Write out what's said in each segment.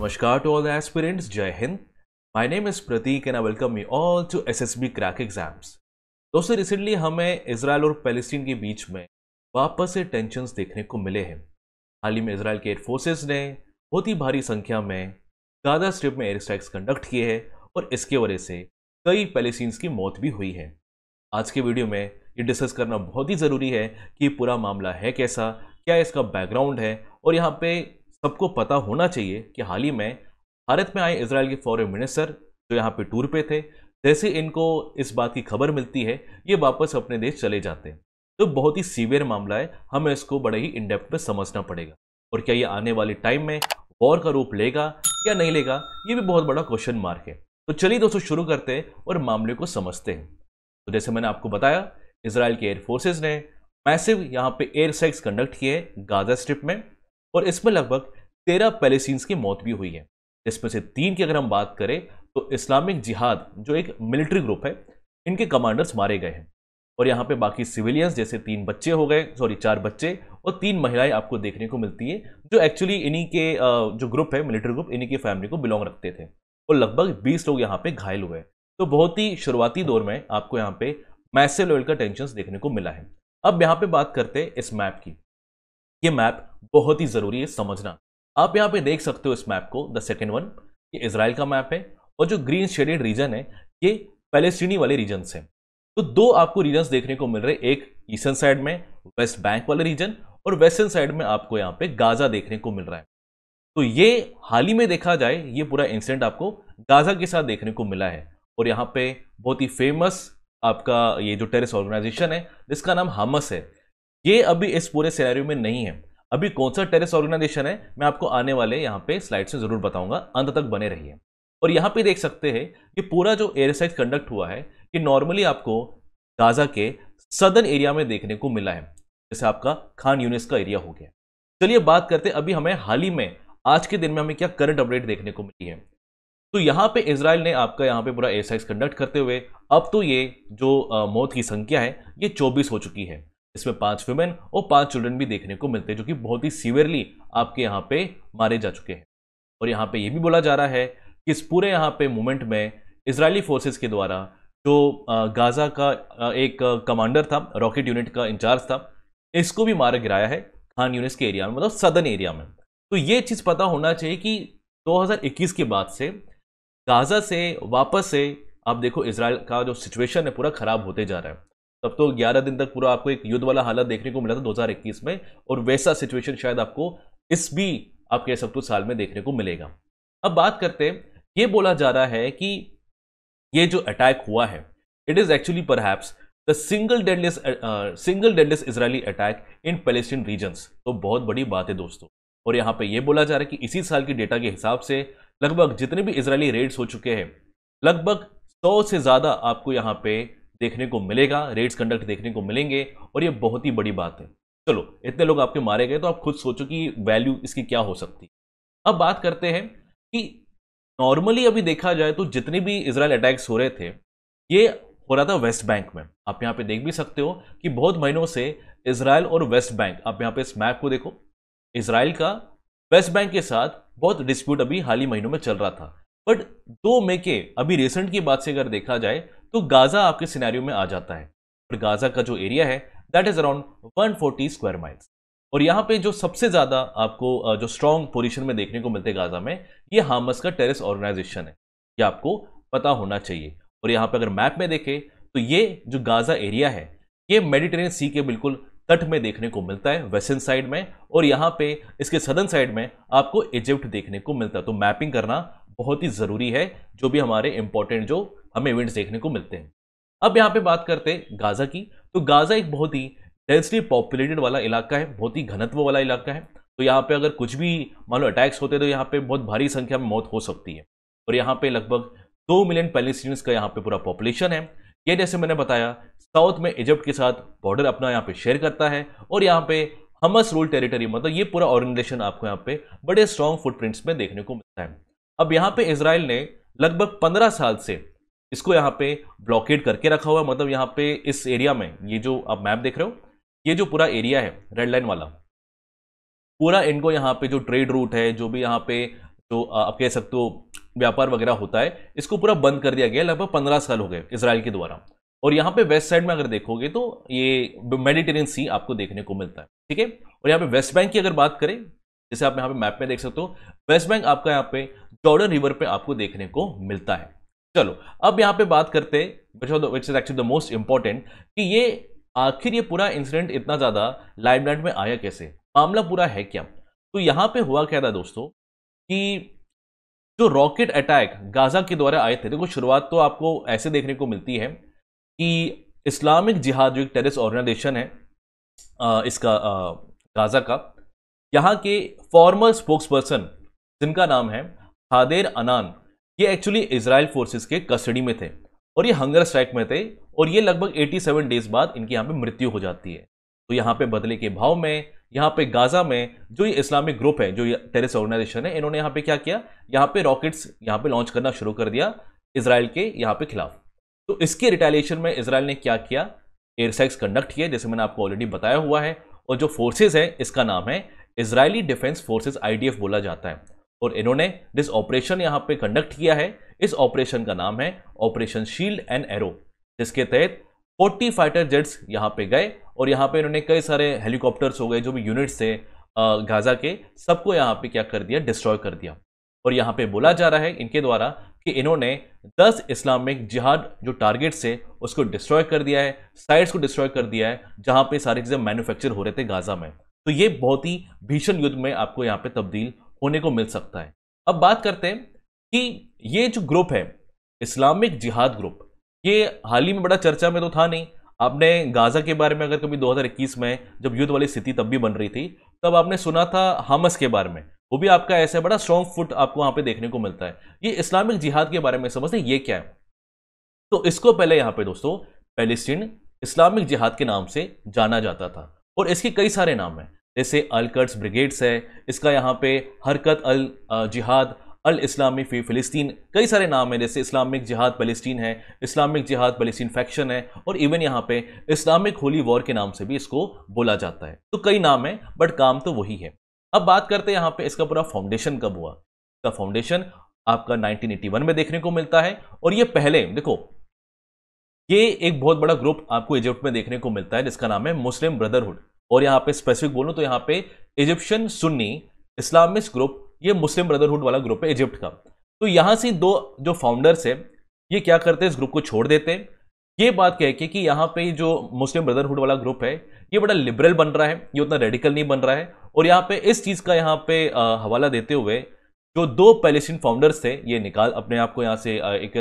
नमस्कार to all the aspirants जय हिंद my name is Prateek and I welcome you all to SSB crack exams दोस्तों recently हमें Israel और पैलेस्टीन के बीच में वापस से टेंशन देखने को मिले हैं हाल ही में इसराइल के एयर ने बहुत ही भारी संख्या में ज़्यादा स्ट्रिप में एयर स्ट्राइक्स कंडक्ट किए हैं और इसके वजह से कई पैलेस्टीन्स की मौत भी हुई है आज के वीडियो में ये डिस्कस करना बहुत ही ज़रूरी है कि पूरा मामला है कैसा क्या इसका बैकग्राउंड है और यहाँ पे सबको पता होना चाहिए कि हाल ही में भारत में आए इसराइल के फॉरेन मिनिस्टर जो यहाँ पे टूर पे थे जैसे इनको इस बात की खबर मिलती है ये वापस अपने देश चले जाते हैं तो बहुत ही सीवियर मामला है हमें इसको बड़े ही इनडेप्थ में समझना पड़ेगा और क्या ये आने वाले टाइम में वॉर का रूप लेगा या नहीं लेगा ये भी बहुत बड़ा क्वेश्चन मार्क है तो चलिए दोस्तों शुरू करते हैं और मामले को समझते हैं तो जैसे मैंने आपको बताया इसराइल के एयरफोर्सेज ने मैसिव यहाँ पे एयर स्ट्राइक्स कंडक्ट किए गाजा स्ट्रिप में और इसमें लगभग तेरह पैलेसिन की मौत भी हुई है इसमें से तीन की अगर हम बात करें तो इस्लामिक जिहाद जो एक मिलिट्री ग्रुप है इनके कमांडर्स मारे गए हैं और यहाँ पे बाकी सिविलियंस जैसे तीन बच्चे हो गए सॉरी चार बच्चे और तीन महिलाएं आपको देखने को मिलती है जो एक्चुअली इन्हीं के जो ग्रुप है मिलिट्री ग्रुप इन्हीं की फैमिली को बिलोंग रखते थे और लगभग बीस लोग यहाँ पे घायल हुए तो बहुत ही शुरुआती दौर में आपको यहाँ पे मैसिव लेवल का टेंशन देखने को मिला है अब यहाँ पे बात करते हैं इस मैप की ये मैप बहुत ही ज़रूरी है समझना आप यहाँ पे देख सकते हो इस मैप को द सेकेंड वन ये इसराइल का मैप है और जो ग्रीन शेडेड रीजन है ये पैलेस्टीनी वाले रीजन है तो दो आपको रीजन देखने को मिल रहे एक ईस्टर्न साइड में वेस्ट बैंक वाले रीजन और वेस्टर्न साइड में आपको यहाँ पे गाजा देखने को मिल रहा है तो ये हाल ही में देखा जाए ये पूरा इंसिडेंट आपको गाजा के साथ देखने को मिला है और यहाँ पे बहुत ही फेमस आपका ये जो टेरिस ऑर्गेनाइजेशन है जिसका नाम हमस है ये अभी इस पूरे सिनेरियो में नहीं है अभी कौन सा टेरिस ऑर्गेनाइजेशन है मैं आपको आने वाले यहाँ पे स्लाइड से जरूर बताऊंगा अंत तक बने रहिए और यहाँ पे देख सकते हैं कि पूरा जो एयरसाइड कंडक्ट हुआ है कि नॉर्मली आपको गाजा के सदर्न एरिया में देखने को मिला है जैसे आपका खान यूनिस का एरिया हो गया चलिए बात करते अभी हमें हाल ही में आज के दिन में हमें क्या करंट अपडेट देखने को मिली है तो यहाँ पे इसराइल ने आपका यहाँ पे पूरा एयरसाइज कंडक्ट करते हुए अब तो ये जो मौत की संख्या है ये चौबीस हो चुकी है इसमें पांच वुमेन और पांच चिल्ड्रन भी देखने को मिलते हैं जो कि बहुत ही सीवियरली आपके यहाँ पे मारे जा चुके हैं और यहाँ पे ये भी बोला जा रहा है कि इस पूरे यहाँ पे मूवमेंट में इसराइली फोर्सेज के द्वारा जो गाजा का एक कमांडर था रॉकेट यूनिट का इंचार्ज था इसको भी मारा गिराया है खान यूनिस के एरिया में मतलब सदर्न एरिया में तो ये चीज़ पता होना चाहिए कि 2021 के बाद से गाजा से वापस से आप देखो इसराइल का जो सिचुएशन है पूरा ख़राब होते जा रहा है तब तो 11 दिन तक पूरा आपको एक युद्ध वाला हालत देखने को मिला था 2021 में और वैसा सिचुएशन शायद आपको इस भी आप कह सकते हो साल में देखने को मिलेगा अब बात करते हैं ये बोला जा रहा है कि ये जो अटैक हुआ है इट इज़ एक्चुअली पर single deadliest single deadliest Israeli attack in Palestine region तो बहुत बड़ी बात है दोस्तों और यहाँ पे ये बोला जा रहा है कि इसी साल की डेटा के हिसाब से लगभग जितने भी इसराइली रेड्स हो चुके हैं लगभग सौ से ज़्यादा आपको यहाँ पे देखने को मिलेगा रेट्स कंडक्ट देखने को मिलेंगे और ये बहुत ही बड़ी बात है चलो इतने लोग आपके मारे गए तो आप खुद सोचो कि वैल्यू इसकी क्या हो सकती अब बात करते हैं कि नॉर्मली अभी देखा जाए तो जितने भी इसराइल अटैक्स हो रहे थे ये हो रहा था वेस्ट बैंक में आप यहाँ पे देख भी सकते हो कि बहुत महीनों से इसराइल और वेस्ट बैंक आप यहाँ पे इस मैप को देखो इसराइल का वेस्ट बैंक के साथ बहुत डिस्प्यूट अभी हाल ही महीनों में चल रहा था बट दो मे के अभी रिसेंट की बात से अगर देखा जाए तो गाजा आपके सिनेरियो में आ जाता है और गाजा का जो एरिया है that is around 140 square miles और यहाँ पे जो सबसे ज़्यादा आपको जो स्ट्रॉन्ग पोजिशन में देखने को मिलते हैं गाजा में ये हामस का टेरिस ऑर्गेनाइजेशन है ये आपको पता होना चाहिए और यहाँ पे अगर मैप में देखें तो ये जो गाजा एरिया है ये मेडिटेरेनियन सी के बिल्कुल तट में देखने को मिलता है वेस्टर्न साइड में और यहाँ पे इसके सदर्न साइड में आपको इजिप्ट देखने को मिलता है तो मैपिंग करना बहुत ही ज़रूरी है जो भी हमारे इंपॉर्टेंट जो हमें इवेंट्स देखने को मिलते हैं अब यहाँ पे बात करते हैं गाज़ा की तो गाज़ा एक बहुत ही डेंसली पॉपुलेटेड वाला इलाका है बहुत ही घनत्व वाला इलाका है तो यहाँ पे अगर कुछ भी मान लो अटैक्स होते तो यहाँ पे बहुत भारी संख्या में मौत हो सकती है और यहाँ पे लगभग दो मिलियन पैलेस्टीनियंस का यहाँ पे पूरा पॉपुलेशन है ये जैसे मैंने बताया साउथ में इजिप्ट के साथ बॉर्डर अपना यहाँ पे शेयर करता है और यहाँ पे हमस रूल टेरिटरी मतलब ये पूरा ऑर्गेनाइजेशन आपको यहाँ पे बड़े स्ट्रॉन्ग फुटप्रिंट्स में देखने को मिलता है अब यहाँ पे इसराइल ने लगभग पंद्रह साल से इसको यहाँ पे ब्लॉकेट करके रखा हुआ है मतलब यहाँ पे इस एरिया में ये जो आप मैप देख रहे हो ये जो पूरा एरिया है रेड लाइन वाला पूरा इनको यहाँ पे जो ट्रेड रूट है जो भी यहाँ पे जो आप कह सकते हो व्यापार वगैरह होता है इसको पूरा बंद कर दिया गया लगभग पंद्रह साल हो गए इसराइल के द्वारा और यहाँ पे वेस्ट साइड में अगर देखोगे तो ये मेडिटेरियन सी आपको देखने को मिलता है ठीक है और यहाँ पे वेस्ट बैंक की अगर बात करें जैसे आप यहाँ पे मैप में देख सकते हो वेस्ट बैंक आपका यहाँ पे जॉर्डन रिवर पे आपको देखने को मिलता है चलो अब यहाँ पे बात करते which is actually the most important कि ये आखिर ये पूरा इंसिडेंट इतना ज़्यादा लाइमलाइट में आया कैसे मामला पूरा है क्या तो यहां पे हुआ क्या था दोस्तों कि जो रॉकेट अटैक गाजा के द्वारा आए थे देखो शुरुआत तो आपको ऐसे देखने को मिलती है कि इस्लामिक जिहाद जो एक टेररिस्ट ऑर्गेनाइजेशन है आ, इसका आ, गाजा का यहाँ के फॉर्मर स्पोक्स पर्सन जिनका नाम है हादेर अनान ये एक्चुअली इसराइल फोर्सेस के कस्टडी में थे और ये हंगर स्ट्राइक में थे और ये लगभग 87 डेज बाद इनकी यहाँ पे मृत्यु हो जाती है तो यहाँ पे बदले के भाव में यहाँ पे गाजा में जो ये इस्लामिक ग्रुप है जो टेरिस ऑर्गेनाइजेशन है इन्होंने यहाँ पे क्या किया यहाँ पे रॉकेट्स यहाँ पे लॉन्च करना शुरू कर दिया इसराइल के यहाँ पे खिलाफ तो इसके रिटेलिएशन में इसराइल ने क्या किया एयर स्ट्राइक्स कंडक्ट किए जैसे मैंने आपको ऑलरेडी बताया हुआ है और जो फोर्सेज है इसका नाम है इसराइली डिफेंस फोर्सेज आई बोला जाता है और इन्होंने जिस ऑपरेशन यहाँ पे कंडक्ट किया है इस ऑपरेशन का नाम है ऑपरेशन शील्ड एंड एरो जिसके तहत 40 फाइटर जेट्स यहाँ पे गए और यहाँ पे इन्होंने कई सारे हेलीकॉप्टर्स हो गए जो भी यूनिट्स थे गाजा के सबको यहाँ पे क्या कर दिया डिस्ट्रॉय कर दिया और यहाँ पे बोला जा रहा है इनके द्वारा कि इन्होंने 10 इस्लामिक जिहाद जो टारगेट्स थे उसको डिस्ट्रॉय कर दिया है साइट्स को डिस्ट्रॉय कर दिया है जहाँ पे सारी चीज़ें मैन्युफैक्चर हो रहे थे गाजा में तो ये बहुत ही भीषण युद्ध में आपको यहाँ पे तब्दील होने को मिल सकता है अब बात करते हैं कि ये जो ग्रुप है इस्लामिक जिहाद ग्रुप ये हाल ही में बड़ा चर्चा में तो था नहीं आपने गाज़ा के बारे में अगर कभी 2021 में जब युद्ध वाली स्थिति तब भी बन रही थी तब आपने सुना था हमस के बारे में वो भी आपका ऐसा बड़ा स्ट्रॉन्ग फुट आपको वहाँ पे देखने को मिलता है ये इस्लामिक जिहाद के बारे में समझते ये क्या है तो इसको पहले यहाँ पे दोस्तों पैलेस्टीन इस्लामिक जिहाद के नाम से जाना जाता था और इसके कई सारे नाम हैं जैसे अलकर्ट्स ब्रिगेड्स है इसका यहाँ पे हरकत अल जिहाद अल इस्लामी फी फ़िलिस्तीन कई सारे नाम हैं जैसे इस्लामिक जिहाद फ़लस्तीन है इस्लामिक जिहाद फ़लस्तीन फैक्शन है और इवन यहाँ पे इस्लामिक होली वॉर के नाम से भी इसको बोला जाता है तो कई नाम है बट काम तो वही है अब बात करते हैं यहाँ पे इसका पूरा फाउंडेशन कब हुआ इसका फाउंडेशन आपका 1981 में देखने को मिलता है और ये पहले देखो ये एक बहुत बड़ा ग्रुप आपको इजिप्ट में देखने को मिलता है जिसका नाम है मुस्लिम ब्रदरहुड और यहाँ पे स्पेसिफिक बोलूँ तो यहाँ पे इजिप्शियन सुन्नी इस्लामिस्ट ग्रुप ये मुस्लिम ब्रदरहुड वाला ग्रुप है इजिप्ट का तो यहाँ से दो जो फाउंडर्स है ये क्या करते हैं इस ग्रुप को छोड़ देते हैं ये बात कह के कि यहाँ पे जो मुस्लिम ब्रदरहुड वाला ग्रुप है ये बड़ा लिबरल बन रहा है ये उतना रेडिकल नहीं बन रहा है और यहाँ पे इस चीज़ का यहाँ पे हवाला देते हुए जो दो पैलेस्टीन फाउंडर्स थे ये निकाल अपने आप को यहाँ से एक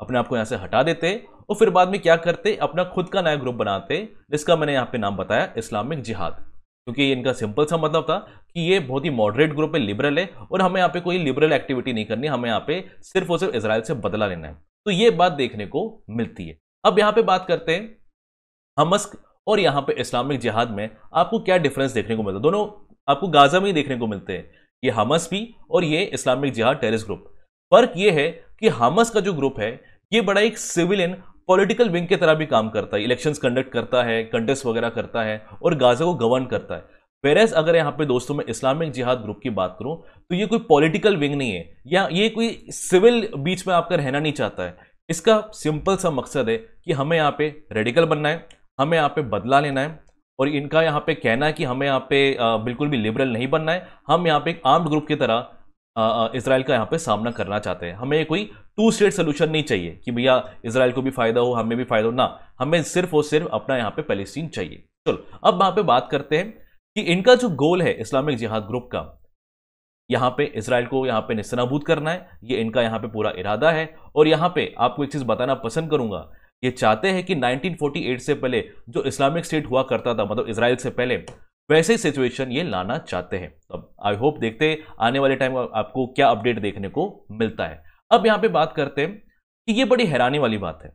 अपने आप को यहाँ से हटा देते और फिर बाद में क्या करते अपना खुद का नया ग्रुप बनाते जिसका मैंने यहाँ पे नाम बताया इस्लामिक जिहाद क्योंकि इनका सिंपल सा मतलब था कि ये बहुत ही मॉडरेट ग्रुप है लिबरल है और हमें यहाँ पे कोई लिबरल एक्टिविटी नहीं करनी हमें यहाँ पे सिर्फ और सिर्फ इसराइल से बदला लेना है तो ये बात देखने को मिलती है अब यहाँ पे बात करते हैं हमस और यहाँ पे इस्लामिक जिहाद में आपको क्या डिफरेंस देखने को मिलता है दोनों आपको गाजा में ही देखने को मिलते हैं ये हमस भी और ये इस्लामिक जिहाद टेरिस ग्रुप फर्क ये है कि हामस का जो ग्रुप है ये बड़ा एक सिविल इन पॉलिटिकल विंग के तरह भी काम करता है इलेक्शंस कंडक्ट करता है कंटेस्ट वगैरह करता है और गाजा को गवर्न करता है वेरस अगर यहाँ पे दोस्तों में इस्लामिक जिहाद ग्रुप की बात करूँ तो ये कोई पॉलिटिकल विंग नहीं है या ये कोई सिविल बीच में आपका रहना नहीं चाहता है इसका सिंपल सा मकसद है कि हमें यहाँ पे रेडिकल बनना है हमें यहाँ पे बदला लेना है और इनका यहाँ पे कहना है कि हमें यहाँ पे बिल्कुल भी लिबरल नहीं बनना है हम यहाँ पे एक आर्म्ड ग्रुप की तरह इसराइल का यहाँ पे सामना करना चाहते हैं हमें कोई टू स्टेट सोल्यूशन नहीं चाहिए कि भैया इसराइल को भी फायदा हो हमें भी फायदा हो ना हमें सिर्फ और सिर्फ अपना यहाँ पे पैलेस्टीन चाहिए चलो अब वहां पे बात करते हैं कि इनका जो गोल है इस्लामिक जिहाद ग्रुप का यहाँ पे इसराइल को यहाँ पे निस्तनाबूद करना है ये इनका यहाँ पे पूरा इरादा है और यहाँ पे आपको एक चीज़ बताना पसंद करूंगा ये चाहते हैं कि 1948 से पहले जो इस्लामिक स्टेट हुआ करता था मतलब इसराइल से पहले वैसे ही सिचुएशन ये लाना चाहते हैं अब आई होप देखते आने वाले टाइम आपको क्या अपडेट देखने को मिलता है अब यहाँ पे बात करते हैं कि ये बड़ी हैरानी वाली बात है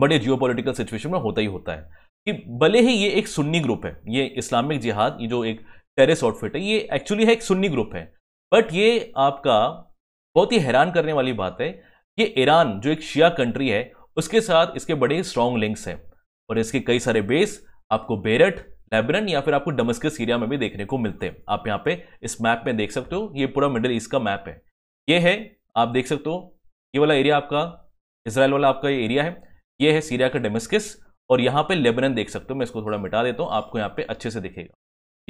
बड़े जियो सिचुएशन में होता ही होता है कि भले ही ये एक सुन्नी ग्रुप है ये इस्लामिक जिहाद ये जो एक टेरिस आउटफिट है ये एक्चुअली है एक सुन्नी ग्रुप है बट ये आपका बहुत ही हैरान करने वाली बात है कि ईरान जो एक शिया कंट्री है उसके साथ इसके बड़े स्ट्रॉन्ग लिंक्स हैं और इसके कई सारे बेस आपको बेरठ लेबनन या फिर आपको डमस्क सीरिया में भी देखने को मिलते हैं आप यहाँ पे इस मैप में देख सकते हो ये पूरा मिडिल ईस्ट का मैप है ये है आप देख सकते हो ये वाला एरिया आपका इसराइल वाला आपका ये एरिया है ये है सीरिया का डेमस्किस और यहाँ पे लेबनन देख सकते हो मैं इसको थोड़ा मिटा देता हूँ आपको यहाँ पे अच्छे से दिखेगा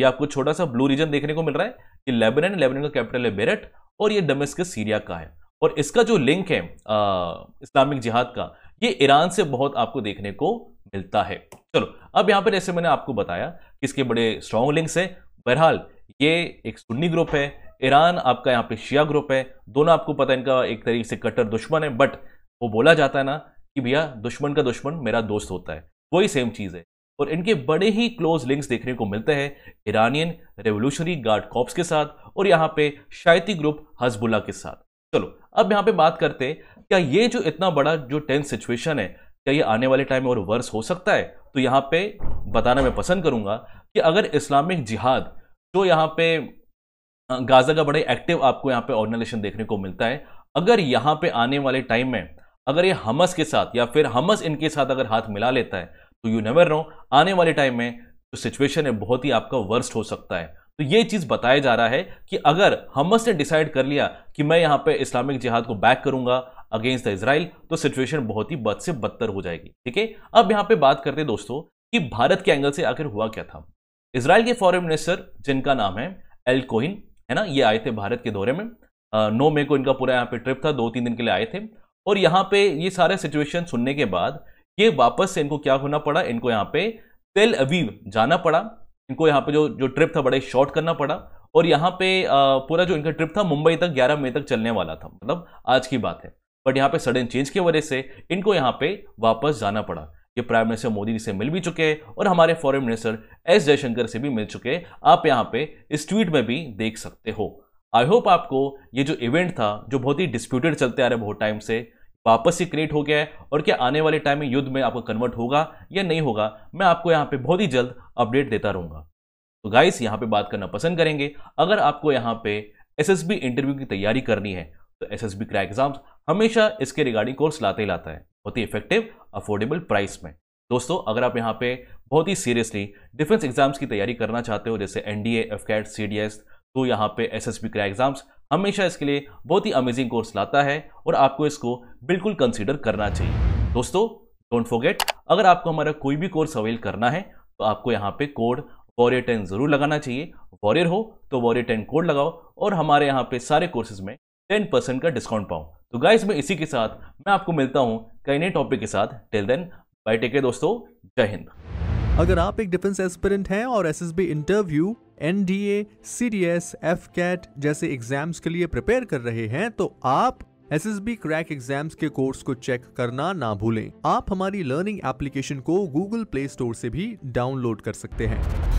ये आपको छोटा सा ब्लू रीजन देखने को मिल रहा है कि लेबनन लेबनन का कैपिटल है बेरट और ये डेमस्किस सीरिया का है और इसका जो लिंक है आ, इस्लामिक जिहाद का ये ईरान से बहुत आपको देखने को मिलता है चलो अब यहाँ पर जैसे मैंने आपको बताया कि इसके बड़े स्ट्रॉन्ग लिंक्स हैं बहरहाल ये एक सुन्नी ग्रुप है ईरान आपका यहाँ पे शिया ग्रुप है दोनों आपको पता है इनका एक तरीके से कट्टर दुश्मन है बट वो बोला जाता है ना कि भैया दुश्मन का दुश्मन मेरा दोस्त होता है वही सेम चीज़ है और इनके बड़े ही क्लोज लिंक्स देखने को मिलते हैं ईरानियन रेवोल्यूशनरी गार्ड कॉप्स के साथ और यहाँ पे शायती ग्रुप हजबुल्ला के साथ चलो अब यहाँ पे बात करते हैं क्या ये जो इतना बड़ा जो टेंस सिचुएशन है क्या ये आने वाले टाइम में और वर्स हो सकता है तो यहाँ पे बताना मैं पसंद करूँगा कि अगर इस्लामिक जिहाद जो यहाँ पे गाज़ा का बड़े एक्टिव आपको यहाँ पे ऑर्गेनाइजेशन देखने को मिलता है अगर यहाँ पे आने वाले टाइम में अगर ये हमस के साथ या फिर हमस इनके साथ अगर हाथ मिला लेता है तो यू नेवर नो आने वाले टाइम में जो सिचुएशन है बहुत ही आपका वर्स्ट हो सकता है तो ये चीज़ बताया जा रहा है कि अगर हमस ने डिसाइड कर लिया कि मैं यहाँ पे इस्लामिक जिहाद को बैक करूंगा अगेंस्ट द इसराइल तो सिचुएशन बहुत ही बद से बदतर हो जाएगी ठीक है अब यहाँ पे बात करते हैं दोस्तों कि भारत के एंगल से आखिर हुआ क्या था इसराइल के फॉरेन मिनिस्टर जिनका नाम है एल कोहिन है ना ये आए थे भारत के दौरे में नौ मई को इनका पूरा यहाँ पे ट्रिप था दो तीन दिन के लिए आए थे और यहाँ पे ये सारे सिचुएशन सुनने के बाद ये वापस से इनको क्या होना पड़ा इनको यहाँ पे तेल अवीव जाना पड़ा इनको यहाँ पे जो जो ट्रिप था बड़े शॉर्ट करना पड़ा और यहाँ पे पूरा जो इनका ट्रिप था मुंबई तक 11 मई तक चलने वाला था मतलब आज की बात है बट यहाँ पे सडन चेंज की वजह से इनको यहाँ पे वापस जाना पड़ा ये प्राइम मिनिस्टर मोदी जी से मिल भी चुके हैं और हमारे फॉरेन मिनिस्टर एस जयशंकर से भी मिल चुके हैं आप यहाँ पे इस ट्वीट में भी देख सकते हो आई होप आपको ये जो इवेंट था जो बहुत ही डिस्प्यूटेड चलते आ रहे बहुत टाइम से वापस ही क्रिएट हो गया है और क्या आने वाले टाइम में युद्ध में आपको कन्वर्ट होगा या नहीं होगा मैं आपको यहाँ पे बहुत ही जल्द अपडेट देता रहूँगा तो गाइस यहाँ पे बात करना पसंद करेंगे अगर आपको यहाँ पे एस इंटरव्यू की तैयारी करनी है तो एस एस क्रैक एग्जाम्स हमेशा इसके रिगार्डिंग कोर्स लाते ही लाता है बहुत ही इफेक्टिव अफोर्डेबल प्राइस में दोस्तों अगर आप यहाँ पे बहुत ही सीरियसली डिफेंस एग्जाम्स की तैयारी करना चाहते हो जैसे N D AFCAT C D S तो यहाँ पे S S B crack exams हमेशा इसके लिए बहुत ही अमेजिंग कोर्स लाता है और आपको इसको बिल्कुल कंसिडर करना चाहिए दोस्तों डोंट फोगेट अगर आपको हमारा कोई भी कोर्स अवेल करना है तो आपको यहाँ पे कोड वॉरियर टेन जरूर लगाना चाहिए वॉरियर हो तो वॉरियर टेन कोड लगाओ और हमारे यहाँ पे सारे कोर्सेज में टेन परसेंट का डिस्काउंट पाओ तो गाइस मैं इसी के साथ मैं आपको मिलता हूँ कई नए टॉपिक के साथ till then bye take care दोस्तों जय हिंद अगर आप एक डिफेंस एस्पिरेंट हैं और SSB interview NDA CDS AFCAT जैसे एग्जाम्स के लिए प्रिपेयर कर रहे हैं तो आप S S B crack exams के कोर्स को चेक करना ना भूलें आप हमारी लर्निंग एप्लीकेशन को गूगल प्ले स्टोर से भी डाउनलोड कर सकते हैं